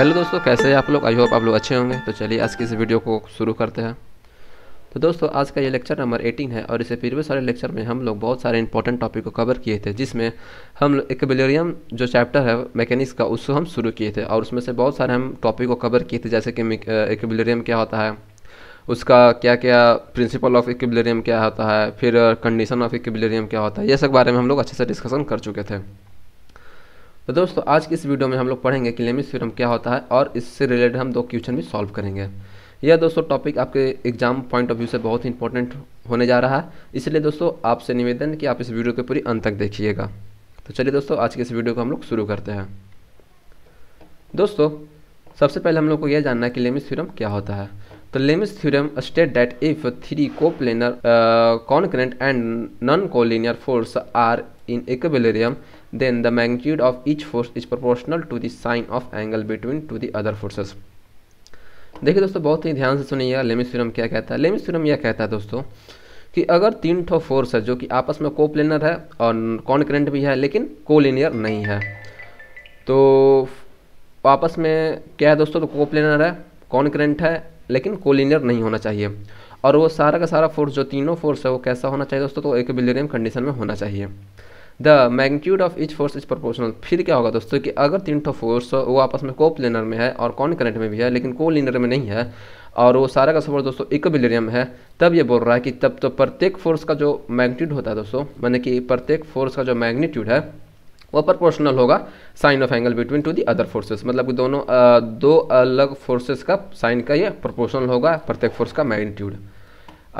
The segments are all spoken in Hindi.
हेलो दोस्तों कैसे हैं आप लोग आई होप आप लोग अच्छे होंगे तो चलिए आज की इस वीडियो को शुरू करते हैं तो दोस्तों आज का ये लेक्चर नंबर 18 है और इसे प्रीवियस सारे लेक्चर में हम लोग बहुत सारे इंपॉर्टेंट टॉपिक को कवर किए थे जिसमें हम इक्विलिब्रियम जो चैप्टर है मैकेनिक्स का उसको हम शुरू किए थे और उसमें से बहुत सारे हम टॉपिक को कवर किए थे जैसे कि इक्विलिब्रियम क्या होता है उसका क्या क्या प्रिंसिपल ऑफ इक्विलिब्रियम क्या होता है फिर कंडीशन ऑफ इक्विलिब्रियम क्या होता है ये सब बारे में हम लोग अच्छे से डिस्कशन कर चुके थे तो दोस्तों आज की इस वीडियो में हम लोग पढ़ेंगे कि लेमिस थ्योरम क्या होता है और इससे रिलेटेड हम दो क्वेश्चन भी सॉल्व करेंगे यह दोस्तों टॉपिक आपके एग्जाम पॉइंट ऑफ व्यू से बहुत ही इंपॉर्टेंट होने जा रहा है इसलिए दोस्तों आपसे निवेदन कि आप इस वीडियो को पूरी अंत तक देखिएगा तो चलिए दोस्तों आज की इस वीडियो को हम लोग शुरू करते हैं दोस्तों सबसे पहले हम लोग को यह जानना है कि लेमिस थ्योरम क्या होता है तो Lami's theorem state that if three coplanar concurrent and non collinear force are in एक then the magnitude of each force is proportional to the sine of angle between to the other forces देखिए दोस्तों बहुत ही ध्यान से सुनिएगा लेमिस थ्योरम क्या कहता है लेमिस थ्योरम यह कहता है दोस्तों कि अगर तीन ठो फोर्स है जो कि आपस में कोप्लेनर है और कॉनकरेंट भी है लेकिन कोलिनियर नहीं है तो आपस में क्या है दोस्तों तो कोप्लेनर है कॉनकरेंट है लेकिन कोलिनियर नहीं होना चाहिए और वो सारा का सारा फोर्स जो तीनों फोर्स है वो कैसा होना चाहिए दोस्तों तो एक बिलियनियम कंडीशन में होना चाहिए the magnitude of each force is proportional फिर क्या होगा दोस्तों कि अगर तीन ठो फोर्स वो आपस में कोप लेनर में है और कॉन करेंट में भी है लेकिन को लीनर में नहीं है और वो सारा का सफर दोस्तों इक्विलिब्रियम है तब ये बोल रहा है कि तब तो प्रत्येक फोर्स का जो मैग्नीट्यूड होता है दोस्तों मैंने कि प्रत्येक फोर्स का जो मैग्नीट्यूड है वो प्रोपोर्शनल होगा sine of angle between two the other forces मतलब कि दोनों आ, दो अलग फोर्सेस का साइन का ये प्रोपोर्शनल होगा प्रत्येक फोर्स का मैग्नीट्यूड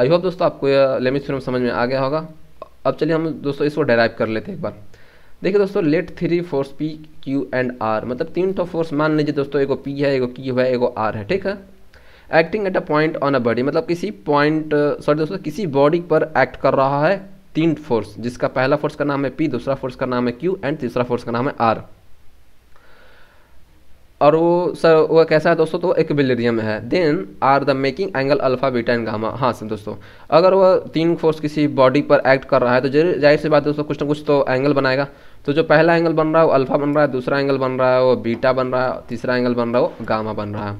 आई होप दोस्तों आपको यह लेमिस थ्योरम समझ में आ गया होगा अब चलिए हम दोस्तों इसको डेराइव कर लेते हैं एक बार देखिए दोस्तों let three force P Q and R मतलब तीन टॉप फोर्स मान लीजिए दोस्तों एगो पी है एगो क्यू है एगो आर है ठीक है acting at a point on a body मतलब किसी पॉइंट सॉरी दोस्तों किसी बॉडी पर एक्ट कर रहा है तीन फोर्स जिसका पहला फोर्स का नाम है पी दूसरा फोर्स का नाम है क्यू एंड तीसरा फोर्स का नाम है आर और वो सर वो कैसा है दोस्तों तो एक बिलेरियम है then R the making angle alpha beta and gamma हाँ सर दोस्तों अगर वह तीन फोर्स किसी बॉडी पर एक्ट कर रहा है तो जाहिर सी बात दोस्तों कुछ ना कुछ तो एंगल बनाएगा तो जो पहला एंगल बन रहा है वो अल्फा बन रहा है दूसरा एंगल बन रहा है वो बीटा बन रहा है तीसरा एंगल बन रहा है वो गामा बन रहा है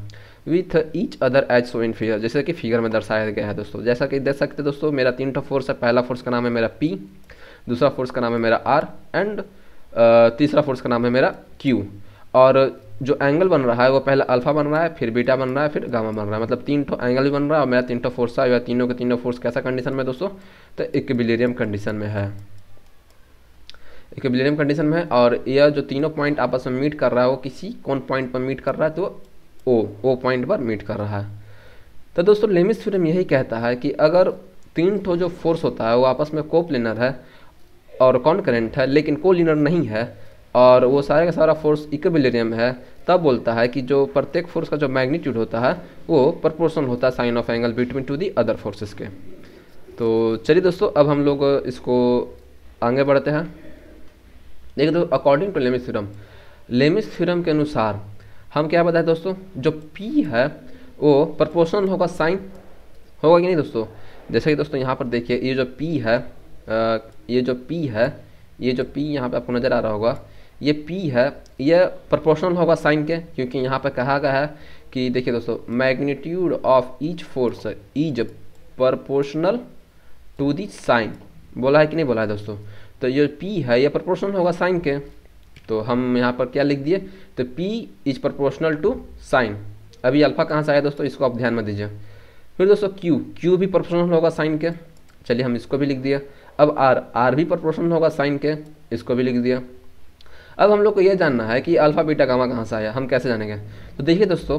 विथ ईच अदर एच सो इन फिगर जैसे कि फिगर में दर्शाया गया है दोस्तों जैसा कि देख सकते दोस्तों मेरा तीन टो फोर्स है पहला फोर्स का नाम है मेरा पी दूसरा फोर्स का नाम है मेरा आर एंड तीसरा फोर्स का नाम है मेरा क्यू और जो एंगल बन रहा है वो पहले अल्फा बन रहा है फिर बीटा बन रहा है फिर गामा बन रहा है मतलब तीन ठो एंगल भी बन रहा है और मेरा तीन ठो फोर्स आया तीनों के तीनों फोर्स कैसा कंडीशन में दोस्तों तो इक्विलिरियम कंडीशन में है इक्विलिरियम कंडीशन में है और यह जो तीनों पॉइंट आपस में मीट कर रहा है वो किसी कौन पॉइंट पर मीट कर रहा है तो ओ ओ पॉइंट पर मीट कर रहा है तो दोस्तों लेमिस थ्योरम यही कहता है कि अगर तीन ठो जो फोर्स होता है वो आपस में कोप्लेनर है और करेंट है लेकिन कोलिनर नहीं है और वो सारे का सारा फोर्स इक्विलिब्रियम है तब बोलता है कि जो प्रत्येक फोर्स का जो मैग्नीट्यूड होता है वो प्रपोर्शनल होता है sine of angle between two the other forces के तो चलिए दोस्तों अब हम लोग इसको आगे बढ़ते हैं देखिए दोस्तों according to Lami's theorem Lami's theorem के अनुसार हम क्या बताएं दोस्तों जो पी है वो प्रपोर्सनल होगा साइन होगा कि नहीं दोस्तों जैसे कि दोस्तों यहाँ पर देखिए ये जो पी है ये जो पी है ये जो पी यहाँ पर आपको नज़र आ रहा होगा ये पी है यह प्रोपोर्शनल होगा साइन के क्योंकि यहाँ पर कहा गया है कि देखिए दोस्तों magnitude of each force is proportional to the sine बोला है कि नहीं बोला है दोस्तों तो ये पी है ये प्रोपोर्शनल होगा साइन के तो हम यहाँ पर क्या लिख दिए तो P is proportional to sine अभी अल्फा कहाँ से आया दोस्तों इसको आप ध्यान में दीजिए फिर दोस्तों क्यू क्यू भी प्रोपोर्शनल होगा साइन के चलिए हम इसको भी लिख दिया अब आर आर भी प्रोपोर्शनल होगा साइन के इसको भी लिख दिया अब हम लोग को ये जानना है कि अल्फ़ा बीटा गामा कहाँ से आया हम कैसे जानेंगे तो देखिए दोस्तों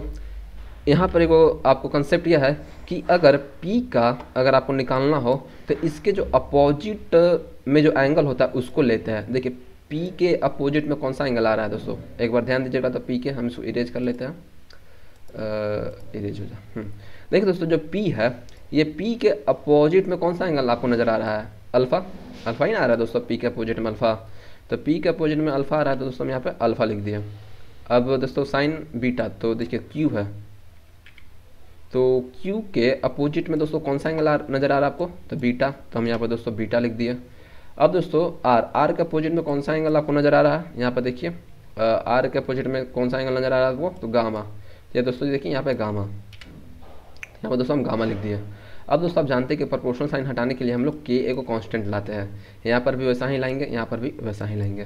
यहाँ पर एक आपको कंसेप्ट यह है कि अगर P का अगर आपको निकालना हो तो इसके जो अपोजिट में जो एंगल होता है उसको लेते हैं देखिए P के अपोजिट में कौन सा एंगल आ रहा है दोस्तों एक बार ध्यान दीजिएगा तो P के हम इसको इरेज कर लेते हैं इरेज हो जाए हम्म। देखिए दोस्तों जो P है ये P के अपोजिट में कौन सा एंगल आपको नज़र आ रहा है अल्फ़ा अल्फ़ा ही ना आ रहा है दोस्तों पी के अपोजिट में अल्फ़ा तो पी के अपोजिट में अल्फ़ा आ रहा है तो दोस्तों हम यहाँ पे अल्फ़ा लिख दिया अब दोस्तों साइन बीटा तो देखिए क्यू है तो क्यू के अपोजिट में दोस्तों कौन सा एंगल आर नज़र आ रहा है आपको तो बीटा तो हम यहाँ पर दोस्तों बीटा लिख दिया अब दोस्तों आर आर के अपोजिट में कौन सा एंगल आपको नज़र आ रहा है यहाँ पर देखिए आर के अपोजिट में कौन सा एंगल नज़र आ रहा है आपको तो गामा ये दोस्तों देखिए यहाँ पे गामा यहाँ पर दोस्तों हम गामा लिख दिया अब दोस्तों आप जानते हैं कि प्रोपोर्शनल साइन हटाने के लिए हम लोग के ए को कांस्टेंट लाते हैं यहाँ पर भी वैसा ही लाएंगे यहाँ पर भी वैसा ही लाएंगे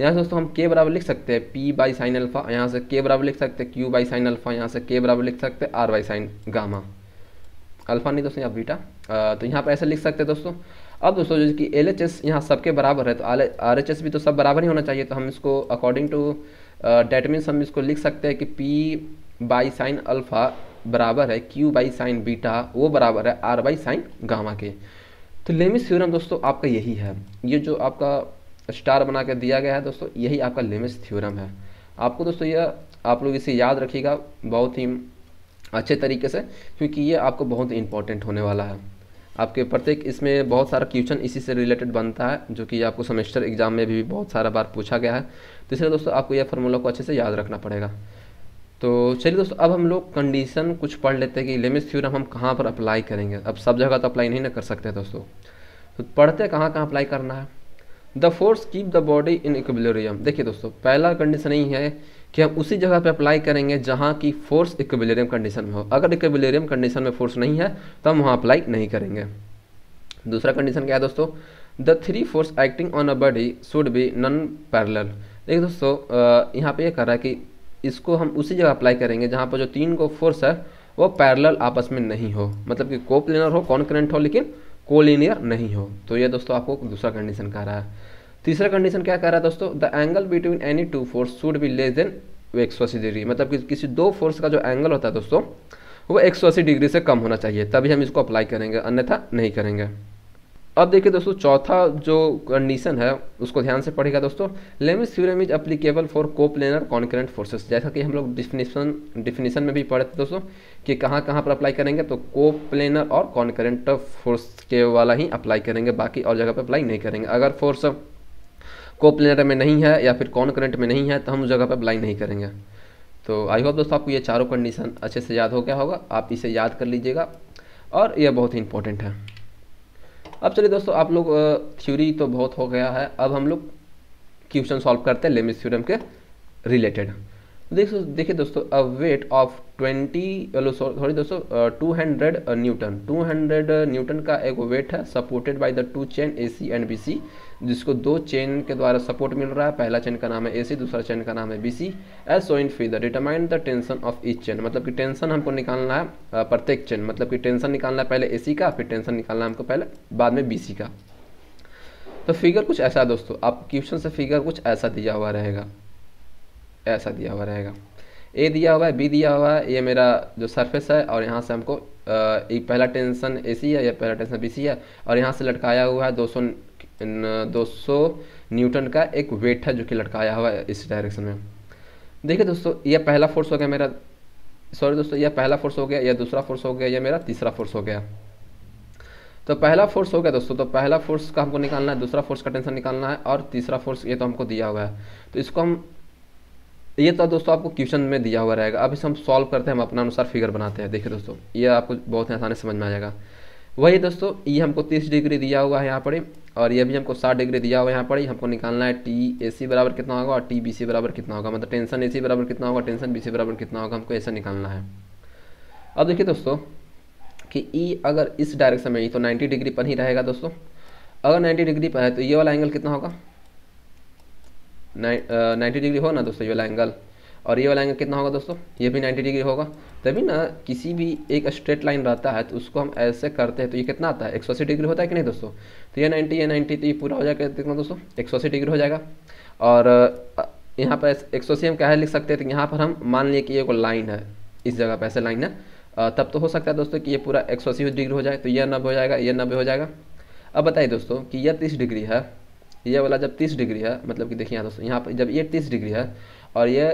यहाँ से दोस्तों हम के बराबर लिख सकते हैं पी बाई साइन अल्फा यहाँ से के बराबर लिख सकते हैं क्यू बाई साइन अल्फा यहाँ से के बराबर लिख सकते हैं R by sine gamma alpha नहीं दोस्तों यहाँ बीटा तो यहाँ पर ऐसे लिख सकते हैं दोस्तों अब दोस्तों जो कि एल एच एस यहाँ सबके बराबर है तो आर एच एस भी तो सब बराबर ही होना चाहिए तो हम इसको अकॉर्डिंग टू डेट मीन्स हम इसको लिख सकते हैं कि पी बाई साइन अल्फ़ा बराबर है क्यू बाई साइन बीटा वो बराबर है आर बाई साइन गामा के तो लेमिस थ्योरम दोस्तों आपका यही है ये जो आपका स्टार बना कर दिया गया है दोस्तों यही आपका लेमिस थ्योरम है आपको दोस्तों यह आप लोग इसे याद रखिएगा बहुत ही अच्छे तरीके से क्योंकि ये आपको बहुत इंपॉर्टेंट होने वाला है आपके प्रत्येक इसमें बहुत सारा क्वेश्चन इसी से रिलेटेड बनता है जो कि आपको सेमेस्टर एग्जाम में भी बहुत सारा बार पूछा गया है तो इसलिए दोस्तों आपको यह फार्मूला को अच्छे से याद रखना पड़ेगा तो चलिए दोस्तों अब हम लोग कंडीशन कुछ पढ़ लेते हैं कि लेमिस थ्योरम हम कहाँ पर अप्लाई करेंगे अब सब जगह तो अप्लाई नहीं ना कर सकते दोस्तों तो पढ़ते कहाँ कहाँ अप्लाई करना है the force keep the body in equilibrium देखिए दोस्तों पहला कंडीशन यही है कि हम उसी जगह पे अप्लाई करेंगे जहाँ की फोर्स इक्विलिब्रियम कंडीशन में हो अगर इक्विलिब्रियम कंडीशन में फोर्स नहीं है तो हम वहाँ अप्लाई नहीं करेंगे दूसरा कंडीशन क्या है दोस्तों the three force acting on a body should be non parallel देखिए दोस्तों यहाँ पे ये यह कर रहा है कि इसको हम उसी जगह अप्लाई करेंगे जहाँ पर जो तीन को फोर्स है वो पैरेलल आपस में नहीं हो मतलब कि कोप्लेनर हो कॉन्क्रेंट हो लेकिन कोलिनियर नहीं हो तो ये दोस्तों आपको दूसरा कंडीशन कह रहा है तीसरा कंडीशन क्या कह रहा है दोस्तों the angle between any two force should be less than एक सौ अस्सी डिग्री मतलब कि किसी दो फोर्स का जो एंगल होता है दोस्तों वो एक सौ अस्सी डिग्री से कम होना चाहिए तभी हम इसको अप्लाई करेंगे अन्यथा नहीं करेंगे अब देखिए दोस्तों चौथा जो कंडीशन है उसको ध्यान से पढ़ेगा दोस्तों Lami's theorem is applicable for coplanar concurrent forces जैसा कि हम लोग डिफिनेशन डिफिनेशन में भी पढ़े थे दोस्तों कि कहाँ कहाँ पर अप्लाई करेंगे तो कोप्लेनर और कॉन्करेंट फोर्स के वाला ही अप्लाई करेंगे बाकी और जगह पर अप्लाई नहीं करेंगे अगर फोर्स कोप्लेनर में नहीं है या फिर कॉन्करेंट में नहीं है तो हम उस जगह पर अप्लाई नहीं करेंगे तो आई होप दोस्तों आपको ये चारों कंडीशन अच्छे से याद हो गया होगा आप इसे याद कर लीजिएगा और यह बहुत ही इंपॉर्टेंट है अब चलिए दोस्तों आप लोग थ्योरी तो बहुत हो गया है अब हम लोग क्वेश्चन सॉल्व करते हैं लेमिस थ्योरम के रिलेटेड तो देखो देखिए दोस्तों a weight of twenty sorry दोस्तों two hundred newton two hundred newton का एक वेट है supported by the two chain A C and B C जिसको दो चेन के द्वारा सपोर्ट मिल रहा है पहला चेन का नाम है ए सी दूसरा चेन का नाम है B C so in figure determine the tension of each chain मतलब कि टेंशन हमको निकालना है uh, प्रत्येक चेन मतलब कि टेंशन निकालना है पहले ए सी का फिर टेंशन निकालना है हमको पहले बाद में बी सी का तो फिगर कुछ ऐसा है दोस्तों आप क्वेश्चन से फिगर कुछ ऐसा दिया हुआ रहेगा ऐसा दिया हुआ रहेगा ए दिया हुआ है बी दिया हुआ है ये मेरा जो सरफेस है और यहाँ से हमको ये पहला टेंशन ए सी है या पहला टेंशन बी सी है और यहाँ से लटकाया हुआ है 200 200 न्यूटन का एक वेट है जो कि लटकाया हुआ है इस डायरेक्शन में देखिए दोस्तों ये पहला फोर्स हो गया मेरा सॉरी दोस्तों यह पहला फोर्स हो गया यह दूसरा फोर्स हो गया यह मेरा तीसरा फोर्स हो गया तो पहला फोर्स हो गया दोस्तों तो पहला फोर्स का हमको निकालना है दूसरा फोर्स का टेंशन निकालना है और तीसरा फोर्स ये तो हमको दिया हुआ है तो इसको हम ये तो दोस्तों आपको क्वेश्चन में दिया हुआ रहेगा अब हम सॉल्व करते हैं हम अपना अनुसार फिगर बनाते हैं देखिए दोस्तों ये आपको बहुत ही आसानी समझ में आ जाएगा वही दोस्तों ये हमको तीस डिग्री दिया हुआ है यहाँ पर और ये भी हमको साठ डिग्री दिया हुआ है यहाँ पर हमको निकालना है टी ए सी बराबर कितना होगा और टी बी सी बराबर कितना होगा मतलब टेंशन ए सी बराबर कितना होगा टेंशन बी सी बराबर कितना होगा हमको ऐसा निकालना है अब देखिए दोस्तों कि ई e अगर इस डायरेक्शन में ई e तो नाइन्टी डिग्री पर ही रहेगा दोस्तों अगर नाइन्टी डिग्री पर है तो ये वाला एंगल कितना होगा नाइन्टी डिग्री हो ना दोस्तों ये वाला एंगल और ये वाला एंगल कितना होगा दोस्तों ये भी नाइन्टी डिग्री होगा तभी ना किसी भी एक स्ट्रेट लाइन रहता है तो उसको हम ऐसे करते हैं तो ये कितना आता है एक डिग्री होता है कि नहीं दोस्तों तो ये नाइन्टी ये नाइन्टी तो ये पूरा हो जाएगा कितना दोस्तों एक डिग्री हो जाएगा और यहाँ पर एक हम क्या लिख सकते हैं तो यहाँ पर हम मान लिए कि ये को लाइन है इस जगह पर ऐसे लाइन है तब तो हो सकता है दोस्तों कि ये पूरा एक डिग्री हो जाए तो यह नब्बे हो जाएगा यह नब्बे हो जाएगा अब बताइए दोस्तों कि यह तीस डिग्री है ये वाला जब तीस डिग्री है मतलब कि देखिए यहाँ दोस्तों यहाँ पर जब ये तीस डिग्री है और ये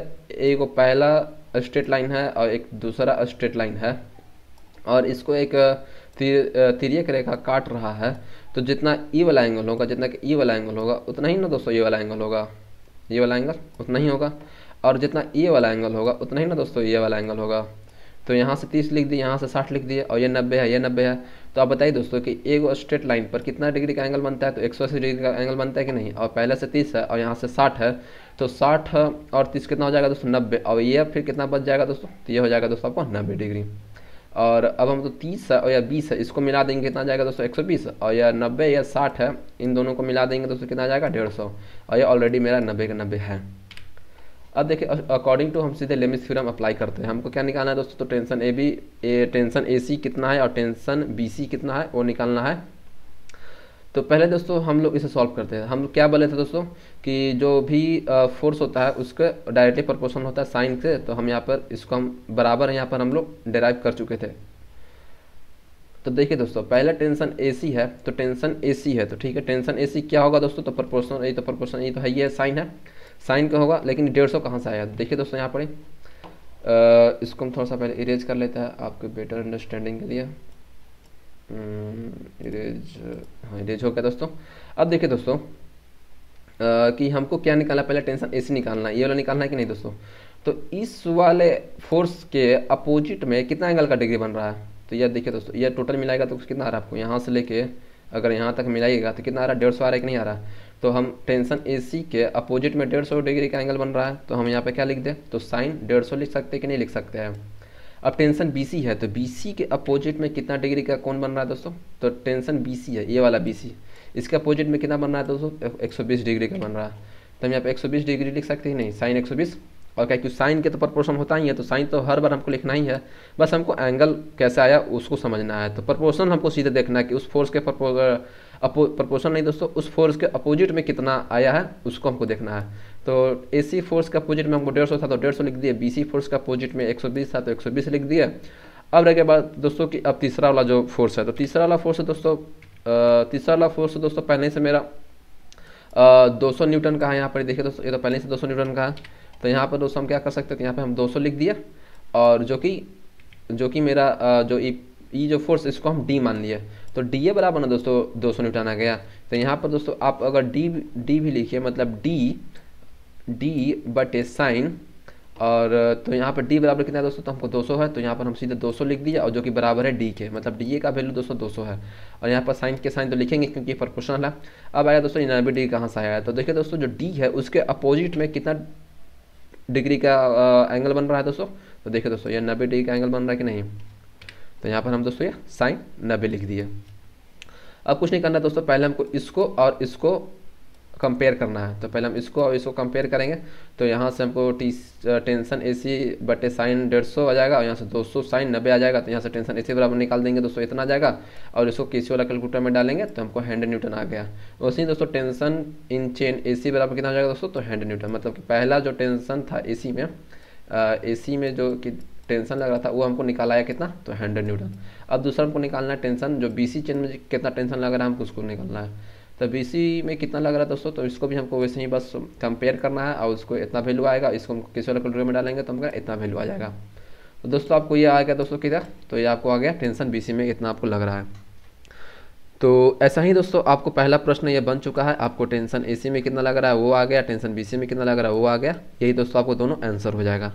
एक पहला स्ट्रेट लाइन है और एक दूसरा स्ट्रेट लाइन है और इसको एक तिरक रेखा काट रहा है तो जितना ई वाला एंगल होगा जितना ई वाला एंगल होगा उतना ही ना दोस्तों ये वाला एंगल होगा ये वाला एंगल उतना ही होगा और जितना ये वाला एंगल होगा उतना ही ना दोस्तों ये वाला एंगल होगा तो यहाँ से तीस लिख दिए यहाँ से साठ लिख दिए और ये नब्बे है ये नब्बे है तो आप बताइए दोस्तों कि एक स्ट्रेट लाइन पर कितना डिग्री का एंगल बनता है तो एक सौ अस्सी डिग्री का एंगल बनता है कि नहीं और पहले से तीस है और यहाँ से साठ है तो साठ और तीस कितना हो जाएगा दोस्तों नब्बे और ये फिर कितना बच जाएगा दोस्तों तो ये हो जाएगा दोस्तों आपको नब्बे डिग्री और अब हम तो तीस है और या बीस है इसको मिला देंगे कितना जाएगा दोस्तों एक सौ बीस और या नब्बे या साठ है इन दोनों को मिला देंगे दोस्तों कितना जाएगा डेढ़ सौ और यह ऑलरेडी मेरा नब्बे का नब्बे है अब देखिए अकॉर्डिंग टू हम सीधे लेमिस थ्योरम अप्लाई करते हैं हमको क्या निकालना है दोस्तों तो tension A B A tension A C कितना है और टेंशन बी सी कितना है वो निकालना है तो पहले दोस्तों हम लोग इसे सॉल्व करते हैं हम क्या बोले थे दोस्तों कि जो भी फोर्स होता है उसके डायरेक्टली प्रोपोर्शन होता है साइन से तो हम यहाँ पर इसको हम बराबर यहाँ पर हम लोग डेराइव कर चुके थे तो देखिए दोस्तों पहला टेंशन ए सी है तो टेंशन ए सी है तो ठीक है टेंशन ए सी क्या होगा दोस्तों तो प्रपोर्शनल यही तो प्रपोर्शनल यही तो है ये साइन है साइन का होगा लेकिन डेढ़ सौ कहाँ से आया देखिए दोस्तों यहाँ पर इसको हम थोड़ा सा पहले इरेज कर लेते हैं आपके बेटर अंडरस्टैंडिंग के लिए इरेज हम्म, हाँ इरेज हो गया दोस्तों अब देखिए दोस्तों कि हमको क्या निकालना पहले टेंशन ए निकालना है ये वाला निकालना है कि नहीं दोस्तों तो इस वाले फोर्स के अपोजिट में कितना एंगल का डिग्री बन रहा है तो यह देखिए दोस्तों यह टोटल मिलाएगा तो कितना आ रहा है आपको यहाँ से लेके अगर यहाँ तक मिलाइएगा तो कितना आ रहा है डेढ़ सौ आ रहा है कि नहीं आ रहा तो हम टेंशन ए सी के अपोजिट में डेढ़ सौ डिग्री का एंगल बन रहा है तो हम यहाँ पे क्या लिख दें तो साइन डेढ़ सौ लिख सकते हैं कि नहीं लिख सकते हैं अब टेंशन बी सी है तो बी सी के अपोजिट में कितना डिग्री का कौन बन रहा है दोस्तों तो टेंशन बी सी है ये वाला बी सी इसके अपोजिट में कितना बन रहा है दोस्तों एक सौ बीस डिग्री का बन रहा है तो हम यहाँ पर एक सौ बीस डिग्री लिख सकते हैं नहीं साइन एक सौ बीस और क्या क्योंकि साइन के तो प्रपोर्सन होता ही है तो साइन तो हर बार हमको लिखना ही है बस हमको एंगल कैसे आया उसको समझना है तो प्रपोर्सन हमको सीधे देखना है कि उस फोर्स के प्रपोर अपो प्रपोर्शन नहीं दोस्तों उस फोर्स के अपोजिट में कितना आया है उसको हमको देखना है तो ए सी फोर्स का अपोजिट में हमको डेढ़ सौ था तो डेढ़ सौ लिख दिया बी फोर्स का अपोजिट में एक सौ बीस था तो एक सौ बीस लिख दिए अब रह गया बात दोस्तों की अब तीसरा वाला जो फोर्स है तो तीसरा वाला फोर्स दोस्तों तीसरा वाला फोर्स दोस्तों पहले से मेरा दो सौ न्यूटन का है यहाँ पर देखिए दोस्तों ये तो पहले से दो सौ न्यूटन का है तो यहाँ पर दोस्तों हम क्या कर सकते हैं तो यहाँ पर हम दो सौ लिख दिया और जो कि जो कि मेरा जो e ये जो फोर्स इसको हम डी मान लिए तो डी ए बराबर ना दोस्तों दो सौ न्यूटन आ गया तो यहाँ पर दोस्तों आप अगर डी डी भी लिखिए मतलब D D but A sine और तो यहाँ पर डी बराबर कितना है दोस्तों तो हमको 200 है तो यहाँ पर हम सीधे 200 लिख दिया और जो कि बराबर है डी के मतलब डी ए का वैल्यू दोस्तों 200 है और यहाँ पर साइन के साइन तो लिखेंगे क्योंकि प्रोपोर्शनल है अब आया दोस्तों भी डिग्री कहाँ से आया तो देखिए दोस्तों जो डी है उसके अपोजिट में कितना डिग्री का एंगल बन रहा है दोस्तों तो देखिए दोस्तों ये नब्बे डिग्री का एंगल बन रहा है कि नहीं तो यहाँ पर हम दोस्तों ये साइन नब्बे लिख दिए अब कुछ नहीं करना दोस्तों पहले हमको इसको और इसको कंपेयर करना है तो पहले हम इसको और इसको कंपेयर करेंगे तो यहाँ से हमको टी टेंशन ए सी बटे साइन डेढ़ सौ आ जाएगा और यहाँ से दो सौ साइन नब्बे आ जाएगा तो यहाँ से टेंशन ए सी बराबर निकाल देंगे दोस्तों इतना आ जाएगा और इसको किसी वाला कैलकुलेटर में डालेंगे तो हमको हैंड न्यूटन आ गया उसी दोस्तों टेंशन इन चेन ए सी बराबर कितना हो जाएगा दोस्तों तो हैंड न्यूटन मतलब कि पहला जो टेंशन था ए सी में ए सी में जो कि टेंशन लग रहा था वो हमको निकाला है कितना तो हंड्रेड न्यूटन अब दूसरा हमको निकालना है टेंशन जो बी सी चेन में कितना टेंशन लग रहा है हमको उसको निकालना है तो बी सी में कितना लग रहा है दोस्तों तो इसको भी हमको वैसे ही बस कंपेयर करना है और उसको इतना वैल्यू आएगा इसको हम किसी वाले कैलकुलेटर में डालेंगे तो हमको इतना वैल्यू आ जाएगा तो दोस्तों आपको ये आ गया दोस्तों किधर तो ये आपको आ गया टेंशन बी में इतना आपको लग रहा है तो ऐसा ही दोस्तों आपको पहला प्रश्न ये बन चुका है आपको टेंशन ए में कितना लग रहा है वो आ गया टेंशन बी में कितना लग रहा है वो आ गया यही दोस्तों आपको दोनों आंसर हो जाएगा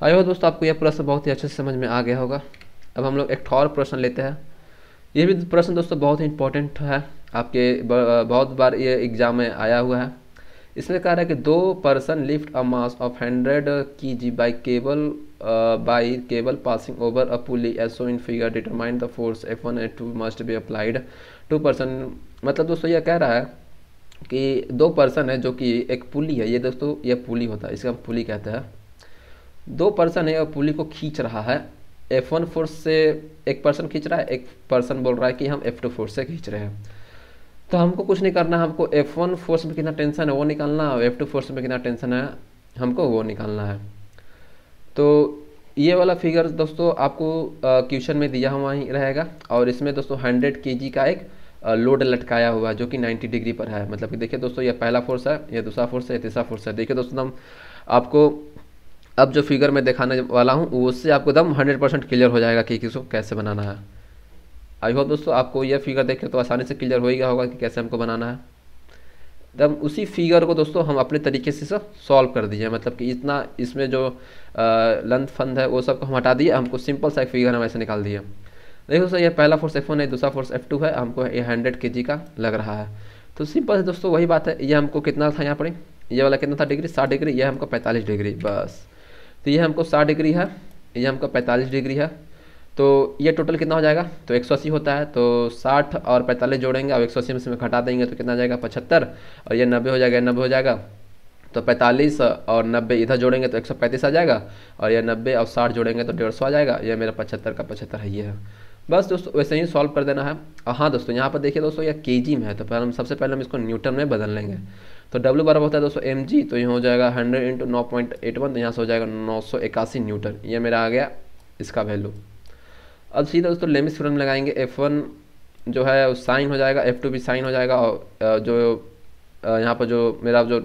तो आई हो दोस्तों आपको यह प्रश्न बहुत ही अच्छे से समझ में आ गया होगा अब हम लोग एक और प्रश्न लेते हैं ये भी प्रश्न दोस्तों बहुत ही इंपॉर्टेंट है आपके बहुत बार ये एग्जाम में आया हुआ है इसमें कह रहा है कि दो person lift a mass of hundred K G by cable by cable passing over a pulley as in figure determine the force F one and two must be applied to person मतलब दोस्तों यह कह रहा है कि दो पर्सन है जो कि एक पुली है ये दोस्तों यह पुली होता है इसका हम पुली कहते हैं दो पर्सन है और पुली को खींच रहा है एफ वन फोर्स से एक पर्सन खींच रहा है एक पर्सन बोल रहा है कि हम एफ टू फोर्स से खींच रहे हैं तो हमको कुछ नहीं करना हमको एफ वन फोर्स में कितना टेंशन है वो निकालना है और एफ टू फोर्स में कितना टेंशन है हमको वो निकालना है तो ये वाला फिगर दोस्तों आपको क्वेश्चन में दिया हुआ ही रहेगा और इसमें दोस्तों हंड्रेड के का एक लोड लटकाया हुआ है जो कि 90 डिग्री पर है मतलब कि देखिए दोस्तों यह पहला फोर्स है यह दूसरा फोर्स है ये तीसरा फोर्स है देखिए दोस्तों हम आपको अब जो फिगर मैं दिखाने वाला हूँ उससे आपको एकदम हंड्रेड परसेंट क्लियर हो जाएगा कि किसको कैसे बनाना है आई होप दोस्तों आपको यह फिगर देखें तो आसानी से क्लियर हो गया होगा कि कैसे हमको बनाना है एकदम उसी फिगर को दोस्तों हम अपने तरीके से सब सॉल्व कर दिए मतलब कि इतना इसमें जो लंथ फंद है वो सबको हम हटा दिए हमको सिंपल सा एक फिगर हम ऐसे निकाल दिए देखो दोस्तों यह पहला फोर्स एफ वन है दूसरा फोर्स एफ टू है हमको ये हंड्रेड के का लग रहा है तो सिंपल है दोस्तों वही बात है ये हमको कितना था यहाँ पर ये वाला कितना था डिग्री साठ डिग्री यह हमको पैंतालीस डिग्री बस तो ये हमको साठ डिग्री है ये हमको पैंतालीस डिग्री है तो ये टोटल कितना हो जाएगा तो अस्सी होता है तो 60 और 45 जोड़ेंगे और एक में से में घटा देंगे तो कितना जाएगा पचहत्तर और ये नब्बे हो जाएगा नब्बे हो जाएगा तो 45 और 90 इधर जोड़ेंगे तो 135 आ जाएगा और यह 90 और 60 जोड़ेंगे तो सौ आ जाएगा यह मेरा 75 का 75 है ये है बस दोस्तों वैसे ही सॉल्व कर देना है और हाँ दोस्तों यहाँ पर देखिए दोस्तों यह के में है तो पहले हम सबसे पहले हम इसको न्यूटन में बदल लेंगे तो डब्ल्यू बराबर होता है दोस्तों एम जी तो ये हो जाएगा हंड्रेड इंटू नौ पॉइंट एट वन तो यहाँ से हो जाएगा नौ सौ इक्यासी न्यूटन ये मेरा आ गया इसका वैल्यू अब सीधा दोस्तों लेमिस फ्रम लगाएंगे एफ वन जो है साइन हो जाएगा एफ टू भी साइन हो जाएगा और जो यहाँ पर जो मेरा जो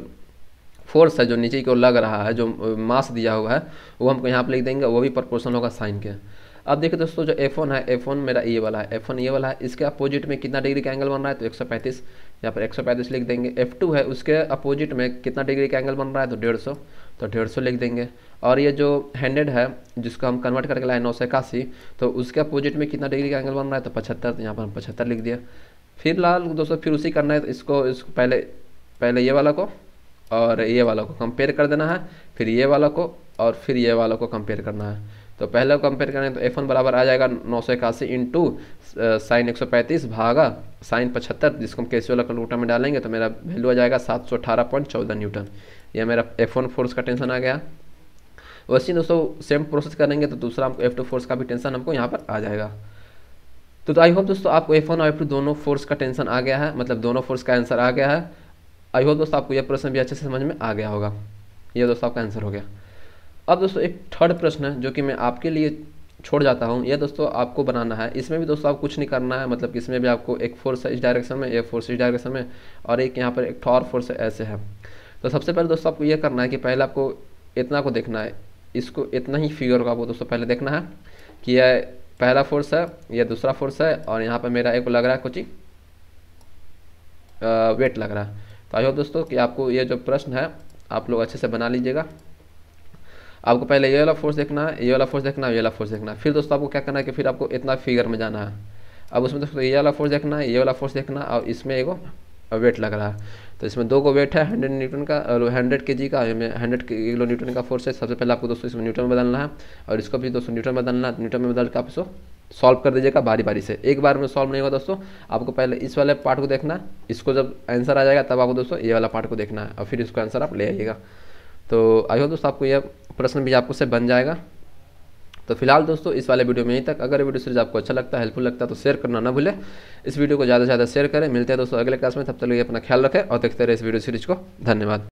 फोर्स है जो नीचे की ओर लग रहा है जो मास दिया हुआ है वो हमको यहाँ पर लिख देंगे वो भी प्रपोर्सन होगा साइन के अब देखिए दोस्तों जो एफ है एफ मेरा ये वाला है एफ ये वाला है इसके अपोजिट में कितना डिग्री का एंगल बन रहा है तो 135 यहाँ पर एक सौ पैंतीस लिख देंगे एफ टू है उसके अपोजिट में कितना डिग्री का एंगल बन रहा है तो डेढ़ सौ तो डेढ़ सौ लिख देंगे और ये जो हैंडेड है जिसको हम कन्वर्ट करके लाए नौ सौ इक्यासी तो उसके अपोजिट में कितना डिग्री का एंगल बन रहा है तो पचहत्तर तो यहाँ पर हम पचहत्तर लिख दिया फिर लाल दोस्तों फिर उसी करना है तो इसको इसको पहले पहले ये वाला को और ये वाला को कंपेयर कर देना है फिर ये वाला को और फिर ये वाला को कंपेयर करना है तो पहले कंपेयर करें तो एफ वन बराबर आ जाएगा नौ सौ इक्यासी इंटू साइन एक सौ पैंतीस भागा साइन पचहत्तर जिसको हम केसी वाला कंप्यूटर में डालेंगे तो मेरा वैल्यू आ जाएगा सात सौ अठारह पॉइंट चौदह न्यूटन यह मेरा एफ वन फोर्स का टेंशन आ गया वैसे ही दोस्तों सेम प्रोसेस करेंगे तो दूसरा हमको एफ टू फोर्स का भी टेंशन हमको यहाँ पर आ जाएगा तो आई तो होप दोस्तों आपको एफ वन और एफ टू दोनों फोर्स का टेंशन आ गया है मतलब दोनों फोर्स का आंसर आ गया है आई होप दोस्तों आपको यह प्रश्न भी अच्छे से समझ में आ गया होगा ये दोस्तों आपका आंसर हो गया अब दोस्तों एक थर्ड प्रश्न है जो कि मैं आपके लिए छोड़ जाता हूँ यह दोस्तों आपको बनाना है इसमें भी दोस्तों आप कुछ नहीं करना है मतलब कि इसमें भी आपको एक फोर्स है इस डायरेक्शन में एक फोर्स इस डायरेक्शन में और एक यहाँ पर एक थॉर फोर्स ऐसे है तो सबसे पहले दोस्तों आपको यह करना है कि पहले आपको इतना को देखना है इसको इतना ही फिगर का आपको दोस्तों पहले देखना है कि यह पहला फोर्स है यह दूसरा फोर्स है और यहाँ पर मेरा एक लग रहा है कुछ वेट लग रहा है तो आई होप दोस्तों कि आपको ये जो प्रश्न है आप लोग अच्छे से बना लीजिएगा आपको पहले ये वाला फोर्स देखना है ये वाला फोर्स देखना है ये वाला फोर्स देखना है फिर दोस्तों आपको क्या करना है कि फिर आपको इतना फिगर में जाना है अब उसमें दोस्तों ये वाला फोर्स देखना है ये वाला फोर्स देखना और इसमें एक वेट लग रहा है तो इसमें दो को वेट है हंड्रेड न्यूटन का और हंड्रेड के जी का हंड्रेड किलो न्यूटन का फोर्स है सबसे पहले आपको दोस्तों इसमें न्यूटन में बदलना है और इसको भी दोस्तों न्यूटन में बदलना है न्यूटन में बदल के आप इसको सॉल्व कर दीजिएगा बारी बारी से एक बार में सॉल्व नहीं होगा दोस्तों आपको पहले इस वाले पार्ट को देखना इसको जब आंसर आ जाएगा तब आपको दोस्तों ये वाला पार्ट को देखना है और फिर इसको आंसर आप ले आइएगा तो आई हो दोस्तों आपको यह प्रश्न भी आपको से बन जाएगा तो फिलहाल दोस्तों इस वाले वीडियो में यहीं तक अगर वीडियो सीरीज आपको अच्छा लगता है हेल्पफुल लगता है तो शेयर करना ना भूले इस वीडियो को ज़्यादा से ज़्यादा शेयर करें मिलते हैं दोस्तों अगले क्लास में तब तक अपना ख्याल रखें और देखते रहे इस वीडियो सीरीज को धन्यवाद